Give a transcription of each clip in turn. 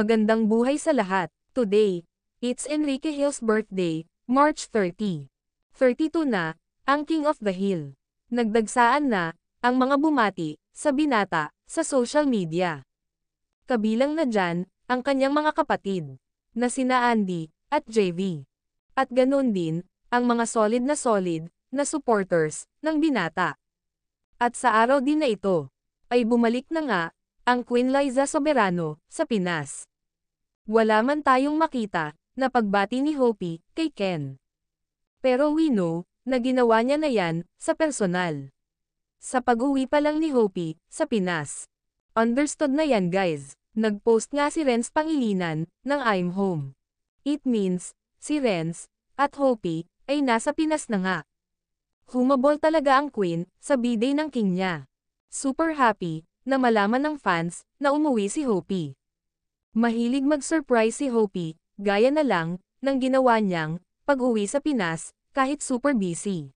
Magandang buhay sa lahat. Today, it's Enrique Hill's birthday, March 30. 32 na, ang King of the Hill. Nagdagsaan na, ang mga bumati, sa binata, sa social media. Kabilang na dyan, ang kanyang mga kapatid, na sina Andy, at JV. At ganun din, ang mga solid na solid, na supporters, ng binata. At sa araw din na ito, ay bumalik na nga, ang Queen Liza Soberano, sa Pinas. Wala man tayong makita, na pagbati ni Hopi, kay Ken. Pero we know, na ginawa niya na yan, sa personal. Sa pag-uwi pa lang ni Hopi, sa Pinas. Understood na yan guys. Nag-post nga si Renz Pangilinan, ng I'm Home. It means, si Renz, at Hopi, ay nasa Pinas na nga. Humabol talaga ang Queen, sa b-day ng King niya. Super happy, na malaman ng fans, na umuwi si Hopi. Mahilig mag-surprise si Hopi, gaya na lang, ng ginawa niyang, pag-uwi sa Pinas, kahit super busy.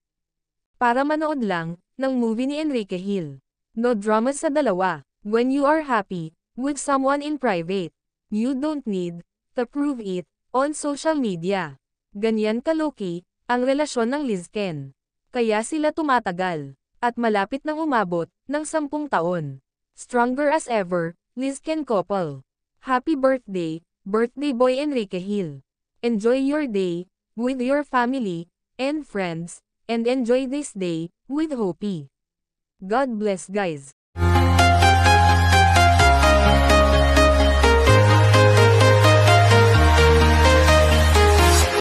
Para manood lang, ng movie ni Enrique Hill. No drama sa dalawa. When you are happy, with someone in private, you don't need, to prove it, on social media. Ganyan kaloki, ang relasyon ng Liz Ken. Kaya sila tumatagal, at malapit nang umabot, ng sampung taon. Stronger as ever, Liz Ken couple. Happy birthday, birthday boy Enrique Hill. Enjoy your day, with your family, and friends, and enjoy this day, with Hopi. God bless guys.